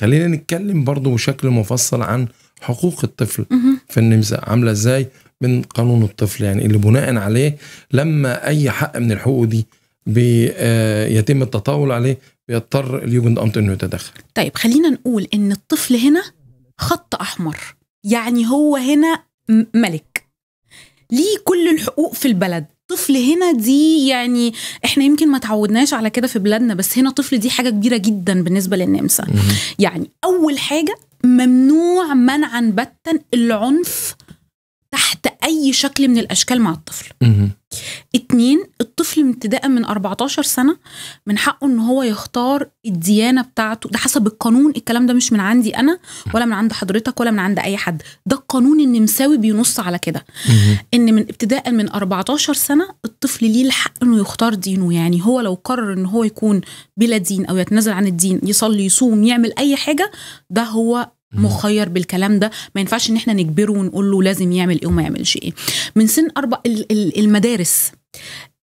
خلينا نتكلم برضو بشكل مفصل عن حقوق الطفل في النمسا عامله ازاي من قانون الطفل يعني اللي بناء عليه لما اي حق من الحقوق دي بيتم آه، التطاول عليه بيضطر اليوجند امت انه يتدخل طيب خلينا نقول ان الطفل هنا خط احمر يعني هو هنا ملك ليه كل الحقوق في البلد طفل هنا دي يعني احنا يمكن ما تعودناش على كده في بلادنا بس هنا طفل دي حاجه كبيره جدا بالنسبه للنمسا يعني اول حاجه ممنوع منعا باتا العنف تحت أي شكل من الأشكال مع الطفل اتنين الطفل ابتداء من 14 سنة من حقه ان هو يختار الديانة بتاعته ده حسب القانون الكلام ده مش من عندي انا ولا من عند حضرتك ولا من عند اي حد ده القانون النمساوي بينص على كده ان من ابتداء من 14 سنة الطفل ليه الحق انه يختار دينه يعني هو لو قرر ان هو يكون بلا دين او يتنازل عن الدين يصلي يصوم يعمل اي حاجة ده هو مخير بالكلام ده ما ينفعش ان احنا نجبره ونقول له لازم يعمل ايه وما يعملش ايه من سن اربع المدارس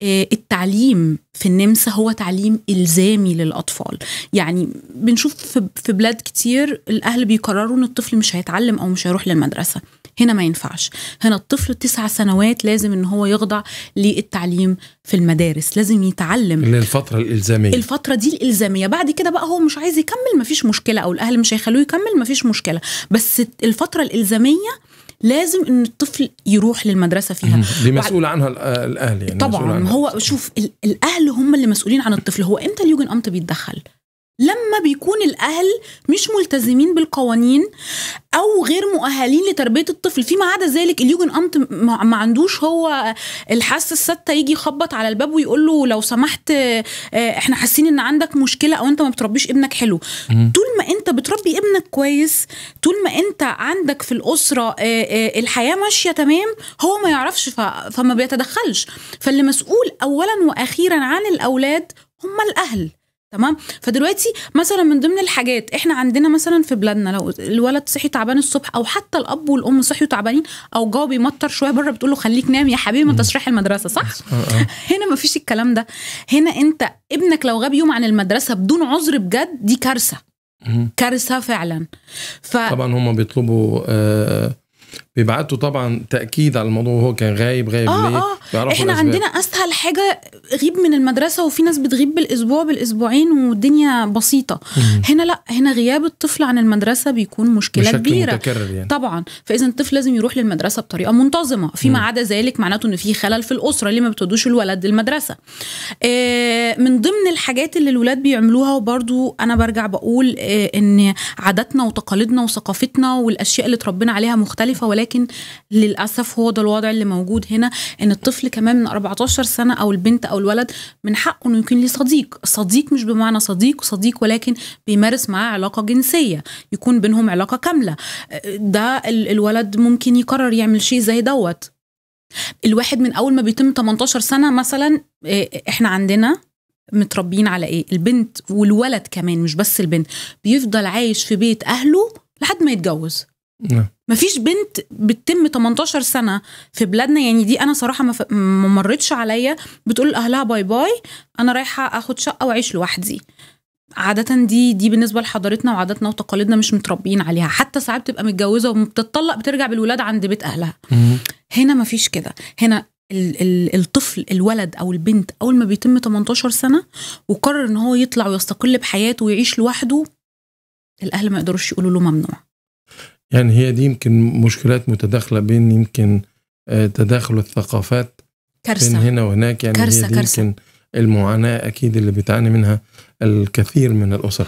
آه، التعليم في النمسا هو تعليم الزامي للاطفال يعني بنشوف في بلاد كتير الاهل بيقرروا ان الطفل مش هيتعلم او مش هيروح للمدرسه هنا ما ينفعش هنا الطفل تسع سنوات لازم ان هو يخضع للتعليم في المدارس لازم يتعلم من الفتره الالزاميه الفتره دي الالزاميه بعد كده بقى هو مش عايز يكمل مفيش مشكله او الاهل مش هيخلوه يكمل مفيش مشكله بس الفتره الالزاميه لازم ان الطفل يروح للمدرسه فيها دي مسؤول عنها الاهل يعني طبعا هو شوف الاهل هم اللي مسؤولين عن الطفل هو امتى اليوجن امتى بيتدخل لما بيكون الاهل مش ملتزمين بالقوانين او غير مؤهلين لتربيه الطفل فيما عدا ذلك اليوجن امت ما عندوش هو الحاسه السادسه يجي يخبط على الباب ويقول له لو سمحت آه، احنا حاسين ان عندك مشكله او انت ما بتربيش ابنك حلو طول ما انت بتربي ابنك كويس طول ما انت عندك في الاسره آه، آه، الحياه ماشيه تمام هو ما يعرفش فما بيتدخلش فاللي مسؤول اولا واخيرا عن الاولاد هم الاهل تمام فدلوقتي مثلا من ضمن الحاجات احنا عندنا مثلا في بلادنا لو الولد صحي تعبان الصبح او حتى الاب والام صحيوا تعبانين او جو بيمطر شويه بره بتقول له خليك نام يا حبيبي ما تشرح المدرسه صح آه. هنا ما فيش الكلام ده هنا انت ابنك لو غاب يوم عن المدرسه بدون عذر بجد دي كارثه كارثه فعلا ف... طبعا هم بيطلبوا آه بيبعتوا طبعا تاكيد على الموضوع وهو كان غايب غايب آه ليه آه. احنا الأسباب. عندنا اسهل حاجه غيب من المدرسه وفي ناس بتغيب بالاسبوع بالاسبوعين والدنيا بسيطه هنا لا هنا غياب الطفل عن المدرسه بيكون مشكله كبيره متكرر يعني. طبعا فاذا الطفل لازم يروح للمدرسه بطريقه منتظمه فيما عدا ذلك معناته ان في خلل في الاسره ليه ما بتودوش الولد المدرسه آه من ضمن الحاجات اللي الولاد بيعملوها وبرضو انا برجع بقول آه ان عاداتنا وتقاليدنا وثقافتنا والاشياء اللي اتربينا عليها مختلفه ولكن ولكن للاسف هو ده الوضع اللي موجود هنا ان الطفل كمان من 14 سنه او البنت او الولد من حقه انه يكون ليه صديق صديق مش بمعنى صديق صديق ولكن بيمارس معاه علاقه جنسيه يكون بينهم علاقه كامله ده الولد ممكن يقرر يعمل شيء زي دوت الواحد من اول ما بيتم 18 سنه مثلا آه، احنا عندنا متربيين على ايه البنت والولد كمان مش بس البنت بيفضل عايش في بيت اهله لحد ما يتجوز نعم. مفيش بنت بتتم 18 سنه في بلادنا يعني دي انا صراحه ما مرتش عليا بتقول لاهلها باي باي انا رايحه اخد شقه واعيش لوحدي عادة دي دي بالنسبة لحضارتنا وعاداتنا وتقاليدنا مش متربيين عليها، حتى ساعات بتبقى متجوزة وبتتطلق بترجع بالولاد عند بيت أهلها. هنا مفيش كده، هنا ال ال الطفل الولد او البنت اول ما بيتم 18 سنه وقرر ان هو يطلع ويستقل بحياته ويعيش لوحده الاهل ما يقدروش يقولوا له ممنوع يعني هي دي يمكن مشكلات متداخله بين يمكن آه، تداخل الثقافات كارثة بين هنا وهناك يعني كرسة هي دي كرسة. يمكن المعاناه اكيد اللي بتعاني منها الكثير من الاسر